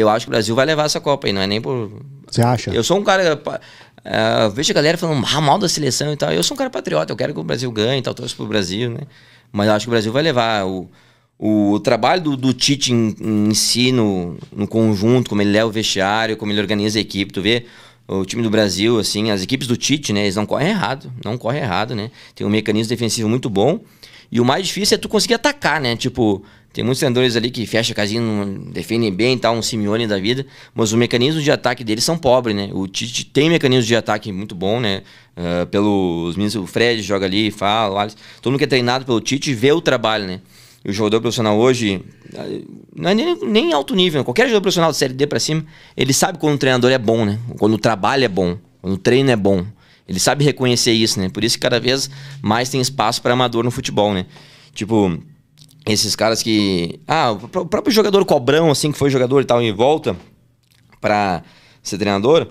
eu acho que o Brasil vai levar essa Copa aí, não é nem por. Você acha? Eu sou um cara. Uh, vejo a galera falando ah, mal da seleção e tal. Eu sou um cara patriota, eu quero que o Brasil ganhe e tal, torço pro Brasil, né? Mas eu acho que o Brasil vai levar. O, o, o trabalho do, do Tite em, em si, no, no, conjunto, como ele leva o vestiário, como ele organiza a equipe, tu vê. O time do Brasil, assim, as equipes do Tite, né? Eles não correm errado, não correm errado, né? Tem um mecanismo defensivo muito bom. E o mais difícil é tu conseguir atacar, né? Tipo, tem muitos treinadores ali que fecha a casinha, defendem bem tal, um Simeone da vida, mas os mecanismos de ataque deles são pobres, né? O Tite tem mecanismos de ataque muito bom, né? Uh, ah, pelos meninos, o Fred joga ali, fala, o Alex. Todo mundo que é treinado pelo Tite vê o trabalho, né? E o jogador profissional hoje, ah, não é nem, nem alto nível, né? qualquer jogador profissional de Série D pra cima, ele sabe quando o treinador é bom, né? Quando o trabalho é bom, quando o treino é bom. Ele sabe reconhecer isso, né? Por isso que cada vez mais tem espaço para amador no futebol, né? Tipo, esses caras que. Ah, o próprio jogador Cobrão, assim, que foi jogador e tal, em volta para ser treinador.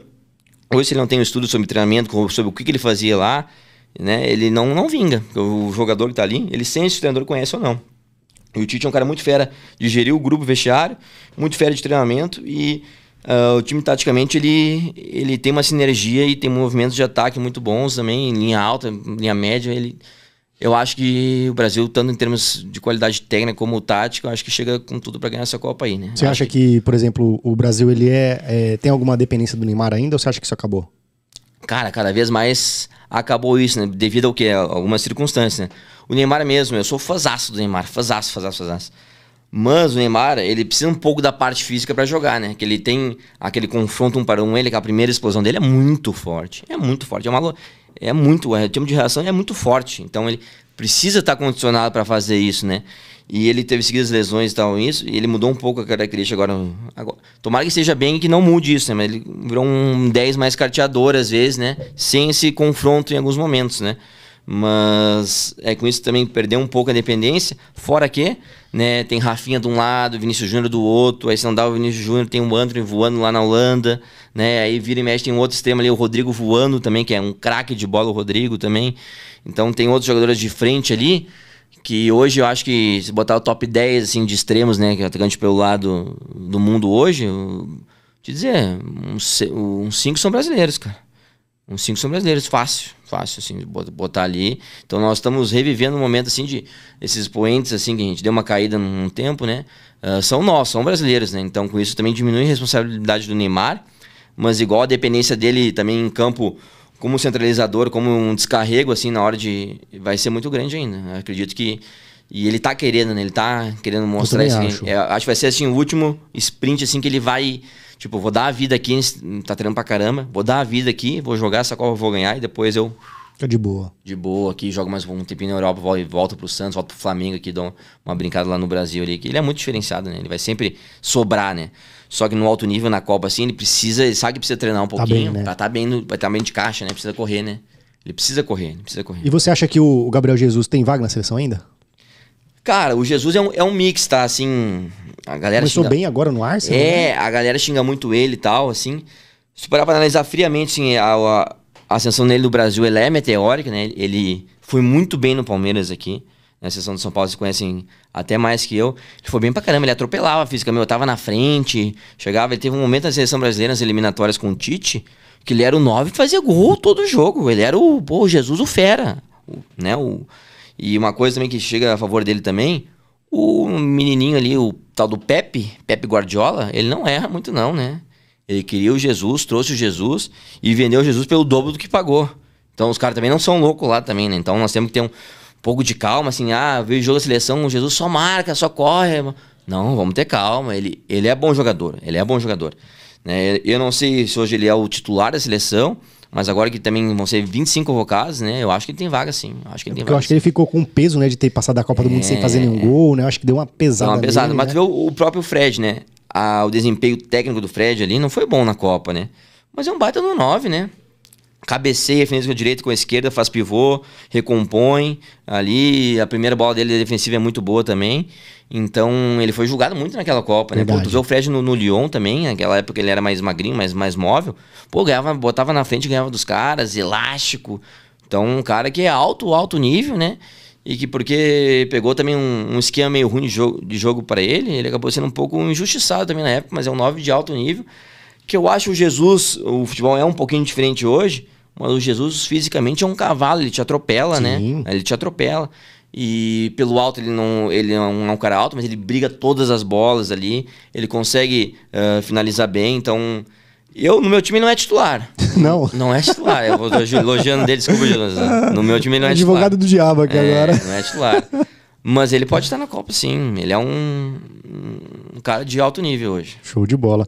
Hoje, se ele não tem um estudo sobre treinamento, sobre o que, que ele fazia lá, né? Ele não, não vinga. O jogador que tá ali, ele sente se o treinador conhece ou não. E o Tite é um cara muito fera de gerir o grupo vestiário, muito fera de treinamento e uh, o time taticamente ele, ele tem uma sinergia e tem movimentos de ataque muito bons também, linha alta, linha média, ele eu acho que o Brasil, tanto em termos de qualidade técnica como tática, eu acho que chega com tudo para ganhar essa Copa aí, né? Você acha que... que, por exemplo, o Brasil ele é, é, tem alguma dependência do Neymar ainda ou você acha que isso acabou? Cara, cada vez mais acabou isso, né? Devido ao que? Algumas circunstâncias, né? O Neymar mesmo, eu sou fazaço do Neymar, fazaço, fazaço, fazaço. Mas o Neymar, ele precisa um pouco da parte física para jogar, né? Que ele tem aquele confronto um para um, ele que a primeira explosão dele é muito forte. É muito forte. É uma, é muito, é, o tempo de reação é muito forte. Então ele precisa estar condicionado para fazer isso, né? E ele teve seguidas lesões e tal, isso, e ele mudou um pouco a característica agora, agora. Tomara que seja bem que não mude isso, né? Mas ele virou um 10 mais carteador às vezes, né? Sem esse confronto em alguns momentos, né? mas é com isso também perdeu um pouco a independência Fora que, né, tem Rafinha de um lado, Vinícius Júnior do outro, aí se não dá o Vinícius Júnior, tem o Andrew voando lá na Holanda, né? Aí vira e mexe tem um outro sistema ali, o Rodrigo voando também, que é um craque de bola o Rodrigo também. Então tem outros jogadores de frente ali que hoje eu acho que se botar o top 10 assim de extremos, né, que é atacante pelo lado do mundo hoje, eu, te dizer, uns 5 são brasileiros, cara. Uns cinco são brasileiros, fácil, fácil, assim, botar ali. Então nós estamos revivendo um momento, assim, de esses poentes, assim, que a gente deu uma caída num tempo, né? Uh, são nós, são brasileiros, né? Então com isso também diminui a responsabilidade do Neymar, mas igual a dependência dele também em campo como centralizador, como um descarrego, assim, na hora de. vai ser muito grande ainda. Eu acredito que e ele tá querendo, né? Ele tá querendo mostrar isso. Acho. É, acho que vai ser assim o último sprint assim que ele vai, tipo, vou dar a vida aqui, tá treinando pra caramba, vou dar a vida aqui, vou jogar essa Copa, vou ganhar e depois eu Fica de boa. De boa aqui, joga mais um tempinho na Europa, volta pro Santos, volta pro Flamengo aqui, dá uma brincada lá no Brasil ali. Que ele é muito diferenciado, né? Ele vai sempre sobrar, né? Só que no alto nível, na Copa, assim, ele precisa, ele sabe que precisa treinar um pouquinho. Tá bem, né? Pra tá, tá bem, no, pra tá bem de caixa, né? Precisa correr, né? Ele precisa correr, ele precisa correr. E você acha que o Gabriel Jesus tem vaga na seleção ainda? Cara, o Jesus é um, é um mix, tá? Assim, a galera Começou xinga... bem agora no ar É, né? a galera xinga muito ele e tal, assim. Se parar pra analisar friamente, assim, a, a, ascensão dele no Brasil, ele é meteórica, né? Ele foi muito bem no Palmeiras aqui. Na sessão de São Paulo, vocês conhecem até mais que eu. Ele foi bem pra caramba, ele atropelava a física. Meu, eu tava na frente, chegava. Ele teve um momento na seleção brasileira, nas eliminatórias com o Tite, que ele era o 9 e fazia gol todo jogo. Ele era o, pô, Jesus, o fera, o, né? O, e uma coisa também que chega a favor dele também, o menininho ali, o tal do Pepe, Pepe Guardiola, ele não erra muito não, né? Ele queria o Jesus, trouxe o Jesus e vendeu o Jesus pelo dobro do que pagou. Então os caras também não são loucos lá também, né? Então nós temos que ter um pouco de calma, assim, ah, veio o jogo da seleção, o Jesus só marca, só corre. Não, vamos ter calma, ele, ele é bom jogador, ele é bom jogador. Né? Eu não sei se hoje ele é o titular da seleção, mas agora que também vão ser 25 convocados, né? Eu acho que ele tem vaga, sim. Eu acho que ele é, tem vaga, Eu acho que ele ficou com peso, né? De ter passado a Copa do Mundo sem é. fazer nenhum gol, né? Eu acho que deu uma pesada. Deu uma pesada. Nele, mas né? tu vê o, o próprio Fred, né? A, o desempenho técnico do Fred ali não foi bom na Copa, né? Mas é um baita no 9, né? cabeceia, finaliza com a direita, com a esquerda, faz pivô, recompõe ali. A primeira bola dele defensiva é muito boa também. Então, ele foi julgado muito naquela Copa, né? Verdade. né? Pô, tu vê o Fred no, no, Lyon também, naquela época ele era mais magrinho, mais, mais móvel. Pô, ganhava, botava na frente, ganhava dos caras, elástico. Então, um cara que é alto, alto nível, né? E que porque pegou também um, um esquema meio ruim de jogo, de jogo para ele, ele acabou sendo um pouco injustiçado também na época, mas é um 9 de alto nível. Que eu acho o Jesus, o futebol é um pouquinho diferente hoje, o Jesus fisicamente é um cavalo, ele te atropela, né? Sim. né? Ele te atropela. E pelo alto ele não, ele não é um cara alto, mas ele briga todas as bolas ali. Ele consegue uh, finalizar bem. Então, eu no meu time não é titular. Não. Não é titular. Eu vou elogiando dele, desculpa, Jesus. No meu time não é Advogado titular. Advogado do diabo aqui é, agora. Não é titular. Mas ele pode estar na Copa, sim. Ele é um, um cara de alto nível hoje. Show de bola.